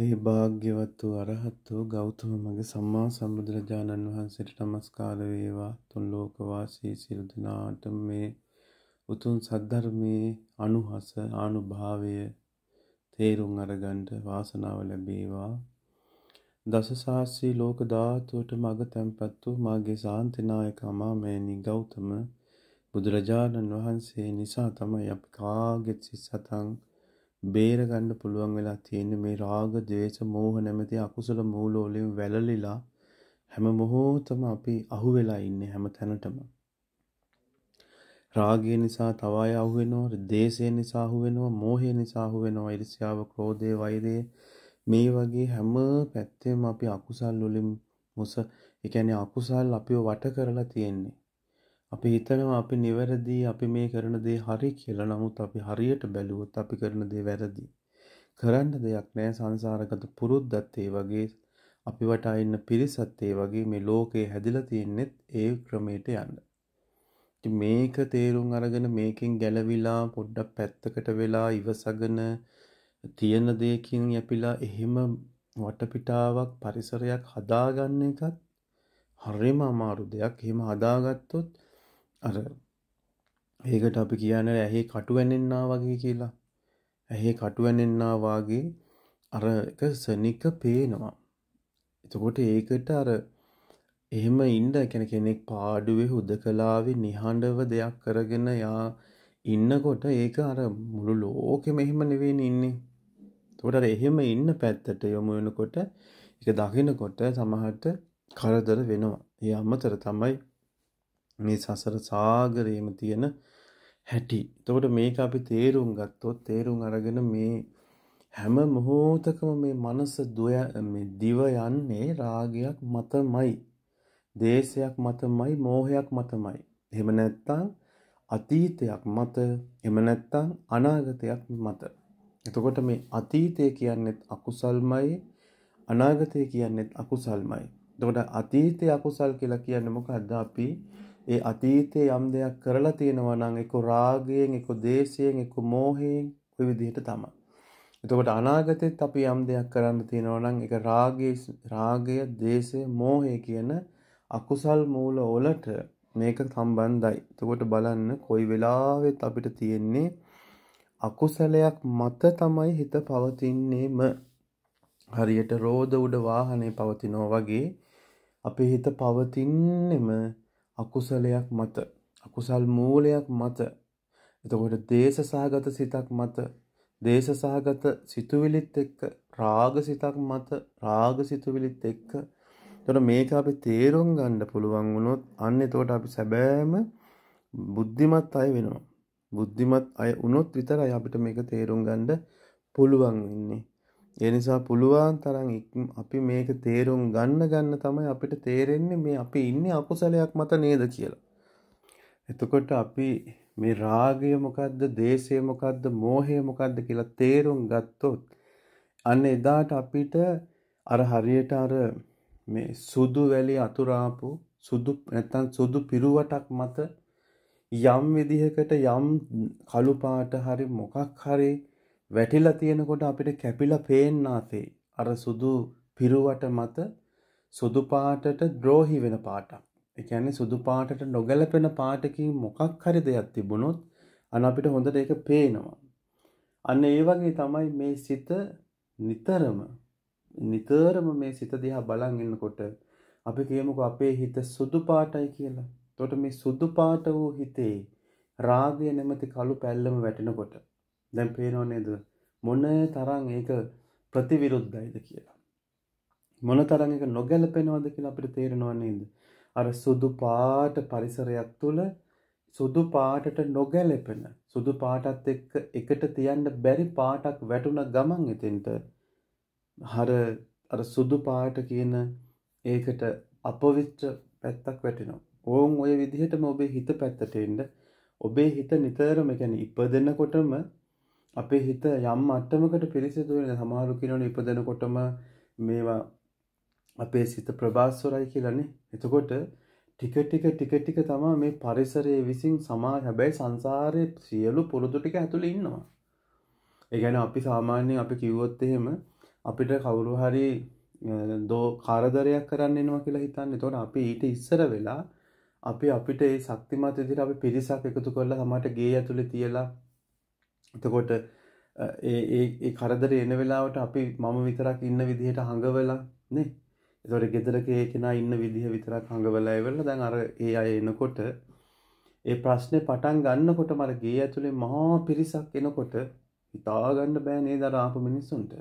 හේ භාග්‍යවත් වූ අරහත් වූ ගෞතම මග සම්මා සම්බුදුරජාණන් වහන්සේට নমස්කාර වේවා තුන් ලෝකවාසී සියලු දෙනාට මේ උතුම් සද්ධර්මයේ අනුහස ආනුභාවය තේරුම් අරගන්න වාසනාව ලැබේවා දසසාස්සී ලෝක ධාතුවට මග තැන්පත් වූ මාගේ සාන්තිනායක අමාමෑණි ගෞතම බුදුරජාණන් වහන්සේ නිසා තමයි අපි කාගෙත් සිත් සතන් බේරගන්න පුළුවන් වෙලා තියෙන්නේ මේ රාග, ద్వේෂ, මෝහ නැමැති අකුසල මූල වලින් වැළලිලා හැම මොහොතම අපි අහු වෙලා ඉන්නේ හැම තැනටම. රාගය නිසා තව අය අහු වෙනවා, ද්වේෂය නිසා අහු වෙනවා, මෝහය නිසා අහු වෙනවා, ඊර්ෂ්‍යාව, ක්‍රෝධය, වෛරය මේ වගේ හැම පැත්තෙම අපි අකුසල් වලින් මොස ඒ කියන්නේ අකුසල් අපිව වට කරලා තියෙන්නේ. අපි හිතනවා අපි නිවැරදි අපි මේ කරන දේ හරි කියලා. නමුත් අපි හරියට බැලුවොත් අපි කරන දේ වැරදි. කරන්න දෙයක් නෑ සංසාරගත පුරුද්දත් ඒ වගේ අපි වටා ඉන්න පිරිසත් ඒ වගේ මේ ලෝකේ හැදිලා තින්නෙත් ඒ ක්‍රමයට යන්න. මේක තේරුම් අරගෙන මේකෙන් ගැලවිලා පොඩ්ඩක් පැත්තකට වෙලා ඉවසගෙන තියෙන දෙයකින් යපිලා එහෙම වටපිටාවක් පරිසරයක් හදාගන්න එකත් හරිම අමාරු දෙයක්. එහෙම හදාගත්තොත් අර ඒකට අපි කියන ඇහි කටුවැනෙන්නා වගේ කියලා. ඇහි කටුවැනෙන්නා වාගේ අර එක සනික පේනවා. එතකොට ඒකට අර එහෙම ඉන්න කියන කෙනෙක් පාඩුවේ හුදකලාවේ නිහඬව දෙයක් කරගෙන යා ඉන්නකොට ඒක අර මුළු ලෝකෙම එහෙම නෙවෙයිනේ ඉන්නේ. එතකොට අර එහෙම ඉන්න පැත්තට යොමු වෙනකොට ඒක දකිනකොට සමහරට කරදර වෙනවා. ඒ අමතර තමයි මේ සසර සාගරයේම තියෙන හැටි. එතකොට මේක අපි තේරුම් ගත්තොත් තේරුම් අරගෙන මේ හැම මොහොතකම මේ මනස දොය මේ දිව යන්නේ රාගයක් මතමයි. දේශයක් මතමයි, මෝහයක් මතමයි. එහෙම නැත්නම් අතීතයක් මත, එහෙම නැත්නම් අනාගතයක් මත. එතකොට මේ අතීතය කියන්නේත් අකුසල්මයි, අනාගතය කියන්නේත් අකුසල්මයි. එතකොට අතීතයේ අකුසල් කියලා කියන්නේ මොකද්ද? අපි ඒ අතීතයේ යම් දෙයක් කරලා තියෙනවා නම් ඒක රාගයෙන්, ඒක දේශයෙන්, ඒක මෝහයෙන් ওই විදිහට තමයි. එතකොට අනාගතෙත් අපි යම් දෙයක් කරන්න තියෙනවා නම් ඒක රාගයේ රාගය, දේශය, මෝහය කියන අකුසල් මූල වලට මේක සම්බන්ධයි. එතකොට බලන්න කොයි වෙලාවෙත් අපිට තියෙන්නේ අකුසලයක් මත තමයි හිත පවතින්නේම. හරියට රෝද උඩ වාහනේ පවතිනවා වගේ අපේ හිත පවතින්නේම අකුසලයක් මත අකුසල් මූලයක් මත එතකොට දේශසහගත සිතක් මත දේශසහගත සිතුවිලිත් එක්ක රාග සිතක් මත රාග සිතුවිලිත් එක්ක එතකොට මේක අපි තේරුම් ගන්න පුළුවන් වුණොත් අන්න එතකොට අපි සැබෑම බුද්ධිමත් අය වෙනවා බුද්ධිමත් අය වුණොත් විතරයි අපිට මේක තේරුම් ගන්න පුළුවන් වෙන්නේ ඒ නිසා පුළුවන් තරම් අපි මේක තේරුම් ගන්න ගන්න තමයි අපිට තේරෙන්නේ මේ අපි ඉන්නේ අකුසලයක් මත නේද කියලා. එතකොට අපි මේ රාගය මොකද්ද, දේශය මොකද්ද, මෝහය මොකද්ද කියලා තේරුම් ගත්තොත් අන්න එදාට අපිට අර හරියට අර මේ සුදු වැලි අතුරාපු සුදු නැත්තම් සුදු පිරුවටක් මත යම් විදිහකට යම් කළු පාට හරි මොකක් හරි වැටිලා තියෙනකොට අපිට කැපිලා පේන්නාසේ අර සුදු පිරුවට මත සුදු පාටට ද්‍රෝහි වෙන පාටක්. ඒ කියන්නේ සුදු පාටට නොගැලපෙන පාටකින් මොකක් හරි දෙයක් තිබුණොත් අන්න අපිට හොඳට ඒක පේනවා. අන්න ඒ වගේ තමයි මේ සිත නිතරම නිතරම මේ සිත දිහා බලන් ඉන්නකොට අපි කියමුකෝ අපේ හිත සුදු පාටයි කියලා. එතකොට මේ සුදු පාට වූ හිතේ රාගය නැමැති කළු පැල්ලම වැටෙනකොට දැන් පේනව නේද මොන තරම් ඒක ප්‍රතිවිරුද්ධයිද කියලා මොන තරම් ඒක නොගැලපෙනවද කියලා අපිට තේරෙනව නේද අර සුදු පාට පරිසරයක් තුල සුදු පාටට නොගැලපෙන සුදු පාටත් එක්ක එකට තියන්න බැරි පාටක් වැටුණ ගමන් එතෙන්ට හර අර සුදු පාට කියන ඒකට අපවිච්ච පැත්තක් වැටෙනවා. ඕන් ඔය විදිහටම ඔබේ හිත පැත්තට එන්න ඔබේ හිත නිතරම يعني ඉපදෙනකොටම අපේ හිත යම් අට්ටමකට පිරිසිදු වෙන සමහරු කියනවනේ ඉපදෙනකොටම මේවා අපේ සිත ප්‍රබාස්වරයි කියලානේ. එතකොට ටික ටික ටික ටික තමයි මේ පරිසරයේ විසින් සමාජ හැබැයි සංසාරයේ සියලු පුරුදු ටික ඇතුළේ ඉන්නවා. ඒ කියන්නේ අපි සාමාන්‍යයෙන් අපි කිව්වොත් එහෙම අපිට කවුරු හරි දෝ කාරදරයක් කරන්න එනවා කියලා හිතන්න තොට අපි ඊට ඉස්සර වෙලා අපි අපිට ඒ ශක්තිමත් විදිර අපි පිරිසක් එකතු කරලා හමට ගේ ඇතුළි තියලා එතකොට ඒ කරදර එන වෙලාවට අපි මම විතරක් ඉන්න විදිහට හඟවලා නේ එතකොට ගෙදරක ඒ කෙනා ඉන්න විදිහ විතරක් හඟවලා ඉවරලා දැන් අර ඒ අය එනකොට ඒ ප්‍රශ්නේ පටන් ගන්නකොට මර ගේ ඇතුලේ මහා පිරිසක් එනකොට හිතා ගන්න බෑ නේද අර ආපු මිනිස්සුන්ට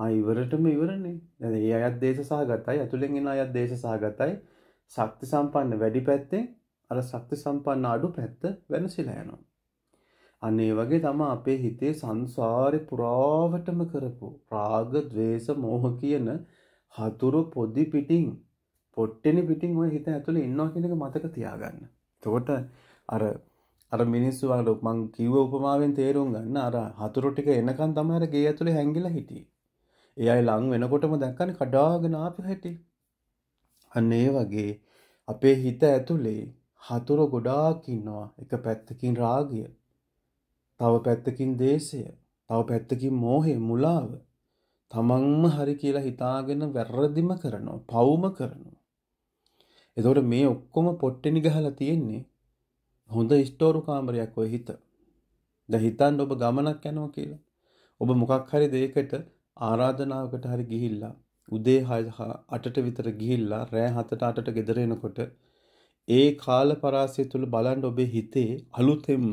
ආ ඉවරටම ඉවරනේ දැන් ඒ අයත් දේශසහගතයි ඇතුලෙන් එන අයත් දේශසහගතයි ශක්ති සම්පන්න වැඩි පැත්තෙන් අර ශක්ති සම්පන්න අඩු පැත්ත වෙනසිලා යනවා අනේ වගේ තම අපේ හිතේ සංසාරි පුරාවටම කරපු රාග දවේශ මෝහ කියන හතුරු පොදි පිටින් පොට්ටෙන පිටින් ඔය හිත ඇතුළේ ඉන්නවා කියන එක මතක තියාගන්න. එතකොට අර අර මිනිස්සු අර මං කිව්ව උපමාවෙන් තේරුම් ගන්න අර හතුරු ටික එනකන් තමයි අර ගේ ඇතුළේ හැංගිලා හිටියේ. ඒ අය ලං වෙනකොටම දැක්කනේ කඩාගෙන ආපු හැටි. අන්න ඒ වගේ අපේ හිත ඇතුළේ හතුරු ගොඩාක් ඉන්නවා. එක පැත්තකින් රාගය, තව පැත්තකින් දේශය තව පැත්තකින් මෝහේ මුලාව තමන්ම හරි කියලා හිතාගෙන වැරදිම කරනවා පවුම කරනවා. එතකොට මේ ඔක්කොම පොට්ටෙනි ගහලා තියෙන්නේ හොඳ ස්ටෝරු කාමරයක් ඔය හිත. දැන් හිතන්න ඔබ ගමනක් යනවා කියලා. ඔබ මොකක් හරි දෙයකට ආරාධනාවකට හරි ගිහිල්ලා උදේ 8ට විතර ගිහිල්ලා රෑ 7ට 8ට ගෙදර එනකොට ඒ කාල පරාසය තුල බලන් ඔබේ හිතේ අලුතෙන්ම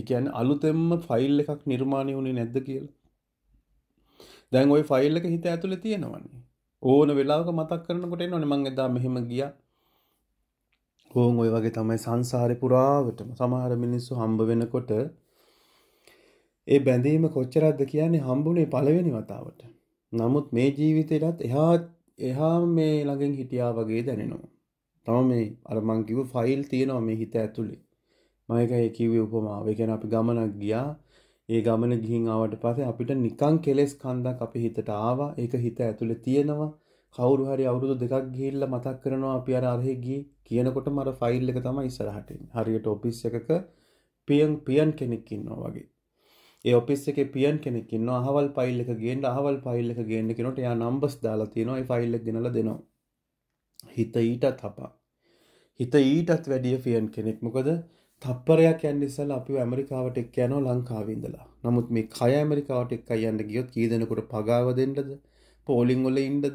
එකන් අලුතෙම්ම ෆයිල් එකක් නිර්මාණය වුණේ නැද්ද කියලා දැන් ඔය ෆයිල් එක හිත ඇතුළ තියෙනවන්නේ ඕන වෙලාවක මතක් කරනකොට එනවනේ මං එදා මෙහෙම ගියා ඕන් ඔය වගේ තමයි සංසාරේ පුරාවටම සමහර මිනිස්සු හම්බ වෙනකොට ඒ බැඳීම කොච්චරක්ද කියන්නේ හම්බුනේ පළවෙනි වතාවට නමුත් මේ ජීවිතේටත් එහා එහා මේ ළඟින් හිටියා වගේ දැනෙනවා. තම මේ අර මං කිව්ව ෆයිල් තියෙනවා මේ හිත ඇතුලේ. මයකයි කිව්වේ උපමාව. ඒ කියන්නේ අපි ගමනක් ගියා. ඒ ගමන ගිහින් ආවට පස්සේ අපිට නිකන් කෙලෙස් කන්දක් අපේ හිතට ආවා. ඒක හිත ඇතුලේ තියෙනවා. කවුරු හරි අවුරුදු දෙකක් ගිහිල්ලා මතක් කරනවා අපි අර අරහේ ගියේ කියනකොටම අර ෆයිල් එක තමයි ඉස්සරහට එන්නේ. හරියට ඔෆිස් එකක පියන් පියන් කෙනෙක් ඉන්නවා වගේ. ඒ ඔෆිස් එකේ පියන් කෙනෙක් ඉන්නවා අහවල් ෆයිල් එක ගේන්න අහවල් ෆයිල් එක ගේන්න කියනකොට එයා නම්බර්ස් දාලා තියෙනවා ඒ ෆයිල් එක ගෙනලා දෙනවා හිත ඊටත් හපා හිත ඊටත් වැඩිය පියන් කෙනෙක් මොකද තප්පරයක් යන්න ඉස්සෙල්ලා අපිව ඇමරිකාවට එක්ක යනවා ලංකාවේ ඉඳලා. නමුත් මේ කය ඇමරිකාවට එක්ක යන්න ගියොත් කී දෙනෙකුට පගාව දෙන්නද? පෝලිං වල ඉන්නද?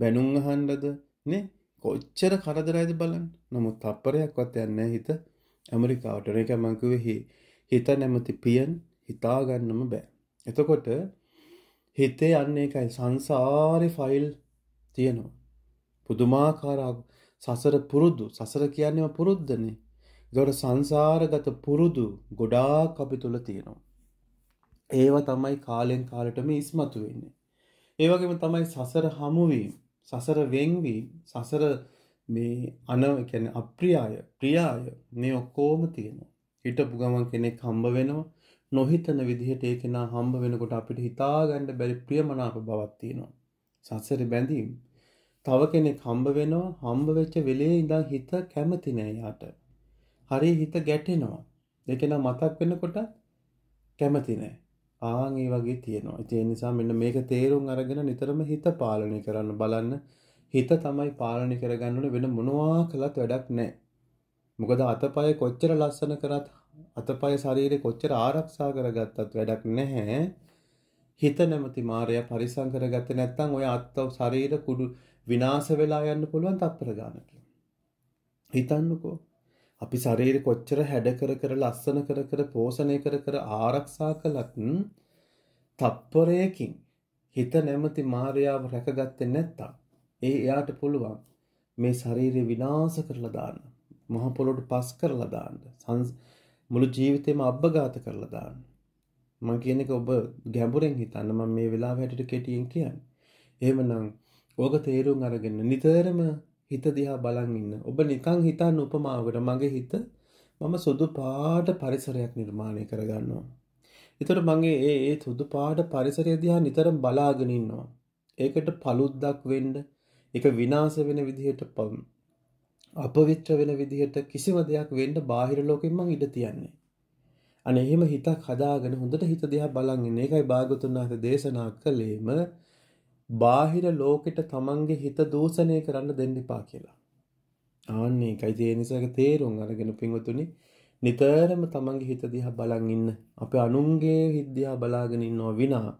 බැනුම් අහන්නද? නේ? කොච්චර කරදරයිද බලන්න. නමුත් තප්පරයක්වත් යන්නේ හිත ඇමරිකාවට. ඒක මං කිව්වේ හිත නැමැති පියන් හිතාගන්නම බෑ. එතකොට හිතේ යන්න එකයි සංසාරේ ෆයිල් තියෙනවා. පුදුමාකාර සසර පුරුදු සසර කියන්නේම පුරුද්දනේ. දොර සංසාරගත පුරුදු ගොඩාක් අපි තුළ තියෙනවා. ඒවා තමයි කාලෙන් කාලටම ඉස්මතු වෙන්නේ. ඒ වගේම තමයි සසර හමුවීම, සසර වෙන්වීම, සසර මේ අන කියන්නේ අප්‍රියාය, ප්‍රියාය මේ ඔක්කොම තියෙනවා. හිටපු ගමන් කෙනෙක් හම්බ වෙනවා. නොහිතන විදිහට ඒ කෙනා හම්බ වෙනකොට අපිට හිතාගන්න බැරි ප්‍රියමනාප බවක් තියෙනවා. සසරේ බැඳීම්. තව කෙනෙක් හම්බ වෙනවා. හම්බ වෙච්ච වෙලේ ඉඳන් හිත කැමති නෑ යාට. හරි හිත ගැටෙනවා. දෙකෙන මතක් වෙනකොට කැමති නෑ. ආන් ඒ වගේ තියෙනවා. ඒ නිසා මෙන්න මේක තේරුම් අරගෙන නිතරම හිත පාලනය කරන්න බලන්න. හිත තමයි පාලනය කරගන්න ඕනේ වෙන මොනවා කළත් වැඩක් නෑ. මොකද අතපය කොච්චර ලස්සන කරත් අතපය ශරීරේ කොච්චර ආරක්ෂා කරගත්තත් වැඩක් නැහැ. හිත නැමැති මායя පරිසම් කරගත්තේ නැත්නම් ඔය අත්ව ශරීර කුඩු විනාශ වෙලා යන්න පුළුවන් තත්පර ගන්නට. හිතන්නකෝ අපි ශරීරෙ කොච්චර හැඩ කර කර ලස්සන කර කර පෝෂණය කර කර ආරක්ෂා කළත් තප්පරයකින් හිත නැමැති මායාව රැකගත්තේ නැත්තම් ඒ එයාට පුළුවන් මේ ශරීරය විනාශ කරලා දාන්න මහ පොළොට පස් කරලා දාන්න මුළු ජීවිතේම අබ්බගත කරලා දාන්න මම කියන එක ඔබ ගැඹුරෙන් හිතන්න මම මේ වෙලාව හැටියට කෙටියෙන් කියන්නේ එහෙමනම් ඕක තේරුම් අරගෙන නිතරම හිත දිහා බලන් ඉන්න. ඔබ නිකන් හිතන්න උපමාවකට මගේ හිත මම සුදු පාට පරිසරයක් නිර්මාණය කරගන්නවා. එතකොට මගේ ඒ ඒ සුදු පාට පරිසරය දිහා නිතරම බලාගෙන ඉන්නවා. ඒකට පළුද්දක් වෙන්න, ඒක විනාශ වෙන විදිහට අපවිත්‍ර වෙන විදිහට කිසිම දෙයක් වෙන්න බාහිර ලෝකෙන් මං ඉඩ තියන්නේ. අනේ එහෙම හිතක් හදාගෙන හොඳට හිත දිහා බලන් ඉන්න එකයි භාගතුන් වහන්සේ දේශනා කළේම බාහිර ලෝකෙට තමන්ගේ හිත දූෂණය කරන්න දෙන්න එපා කියලා. ආන්නේ ඒකයි ඒ නිසා තේරුම් අරගෙන පින්වතුනි නිතරම තමන්ගේ හිත දිහා බලන් ඉන්න. අපේ අනුන්ගේ හිත දිහා බලාගෙන ඉන්නවා විනා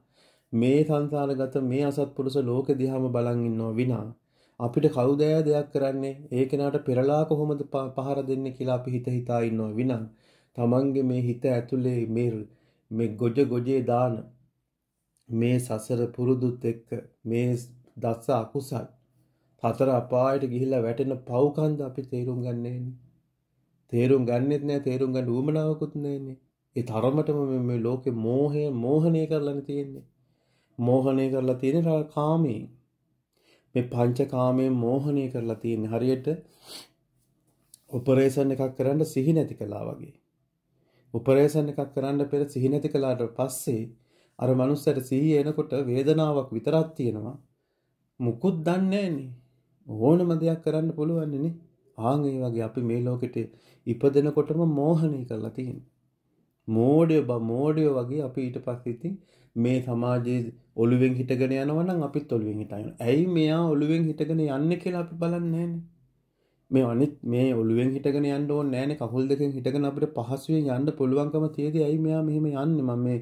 මේ සංසාරගත මේ අසත්පුරුෂ ලෝකෙ දිහාම බලන් ඉන්නවා විනා අපිට කවුද දෙයක් කරන්නේ ඒ කෙනාට පෙරලා කොහොමද පහර දෙන්නේ කියලා අපි හිත හිතා ඉන්නවා විනා තමන්ගේ මේ හිත ඇතුලේ මේ මේ ගොජ ගොජේ දාන මේ සසර පුරුදුත් එක්ක මේ දස්ස අකුසල් හතර අපායට ගිහිල්ලා වැටෙන පව්කන්ද අපි තේරුම් ගන්නෑ තේරුම් ගන්නෙත් නෑ තේරුම් ගන්න උවමනාවකුත් නෑනේ. ඒ තරමටම මේ ලෝකේ මෝහය මෝහණය කරලානේ තියෙන්නේ. මෝහණය කරලා තියෙන්නේ කාමයෙන්. මේ පංච කාමයෙන් මෝහණය කරලා තියෙන්නේ හරියට ඔපරේෂන් එකක් කරන්න සිහි නැති කළා වගේ. ඔපරේෂන් එකක් කරන්න පෙර සිහි නැති කළාට පස්සේ අර මනුස්සයට සිහිය එනකොට වේදනාවක් විතරක් තියෙනවා. මුකුත් දන්නේ ඕනම දෙයක් කරන්න පුළුවන් නේ. ආන් ඒ වගේ අපි මේ ලෝකෙට ඉපදෙනකොටම මෝහණය කරලා තියෙනවා. මෝඩය බා මෝඩය වගේ අපි ඊට පස්සේ ඉතින් මේ සමාජයේ ඔළුවෙන් හිටගෙන යනවා නම් අපිත් ඔළුවෙන් හිටගෙන. ඇයි මෙයා ඔළුවෙන් හිටගෙන යන්නේ කියලා අපි බලන්නේ මේ අනිත් මේ ඔළුවෙන් හිටගෙන යන්න ඕනේ නැහැනේ කකුල් දෙකෙන් හිටගෙන අපිට පහසුවෙන් යන්න පුළුවන්කම තියදී ඇයි මෙයා මෙහෙම යන්නේ මම මේ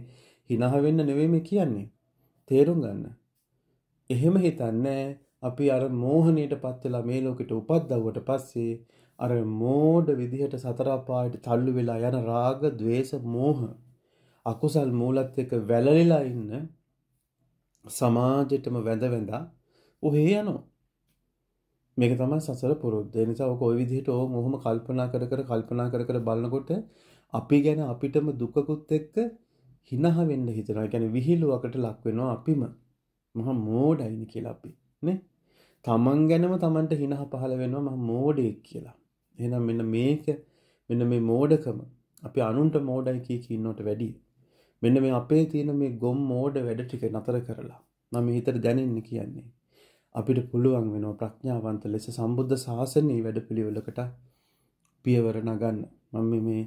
හිනහවෙන්න නෙවෙම කියන්නේ. තේරුම් ගන්න. එහෙම හිතන්නේ අපි අර මෝහනයට පත්වෙලා මේ ලෝකෙට උපද්දව්වට පස්සේ අර මෝඩ විදිහට සතරපායට තල්ලු වෙලා යන රාග, ద్వේස, මෝහ අකුසල් මූලත් එක්ක වැළලිලා ඉන්න සමාජෙටම වැඳ වැඳා ඔහේ යනවා. මේක තමයි සසර පුරුද්ද. ඒ නිසා ඔක ওই විදිහට ඕම ඔහොම කල්පනා කර කර කල්පනා කර කර බලනකොට අපි ගැන අපිටම දුකකුත් එක්ක හිනහ වෙන්න හිතනවා ගැන විහිල්ලුවකට ලක්වෙනවා අපිම මහ මෝඩයින කියලා අපි නේ තමන් ගැනම තමන්ට හිනහ පහළ වෙනවා මහ මෝඩයෙක් කියලා එහෙනම් මෙන්න මේක මෙන්න මේ මෝඩකම අපි අනුන්ට මෝඩයි කිය කියන්නට වැඩි මෙන්න මේ අපේ තියෙන මේ ගොම් මෝඩ වැඩ ටික නතර කරලා මම හිතට දැනෙන්න කියන්නේ අපිට පුළුවන් වෙනවා ප්‍රඥාවන්ත ලෙස සම්බුද්ධ ශාසනයේ වැඩපිළිවෙලකට පියවර නගන්න මම මේ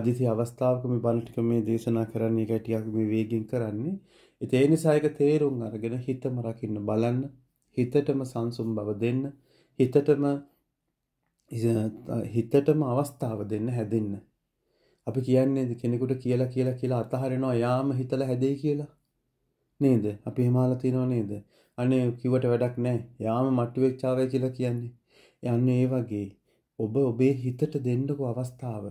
හදිසි අවස්ථාවක මේ බණ ටික මේ දේශනා කරන්නේ ඒකයි ටිකක් මේ වේගෙන් කරන්නේ. ඉතින් ඒ නිසා ඒක තේරුම් අරගෙන හිතම රකින්න බලන්න. හිතටම සංසුම් බව දෙන්න. හිතටම හිතටම අවස්ථාව දෙන්න හැදෙන්න. අපි කියන්නේ කෙනෙකුට කියලා කියලා කියලා අතහරිනවා යාම හිතලා හැදෙයි කියලා. නේද? අපි හිමාලා තිනව නේද? අනේ කිව්වට වැඩක් නැහැ. යාම මට්ටු වෙච්චාවයි කියලා කියන්නේ. යන්නේ ඒ වගේ. ඔබ ඔබේ හිතට දෙන්නකෝ අවස්ථාව.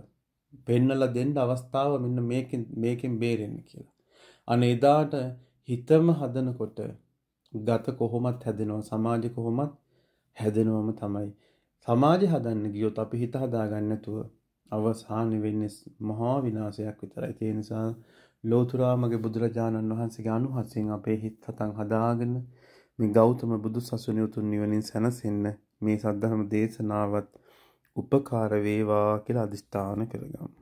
පෙන්නලා දෙන්න අවස්ථාව මෙන්න මේකෙන් මේකෙන් බේරෙන්න කියලා. අනේ එදාට හිතම හදනකොට ගත කොහොමත් හැදෙනවා සමාජය කොහොමත් හැදෙනවම තමයි. සමාජය හදන්න ගියොත් අපි හිත හදාගන්න නැතුව අවසාන වෙන්නේ මහා විනාශයක් විතරයි. ඒ නිසා ලෝතුරාමගේ බුදුරජාණන් වහන්සේගේ අනුහසෙන් අපේ හිත හතන් හදාගෙන මේ ගෞතම බුදු සසුන උතුම් නිවනින් සැනසෙන්න මේ සද්ධර්ම දේශනාවත් උපකාර වේවා කියලා අධිෂ්ඨාන කරගන්න.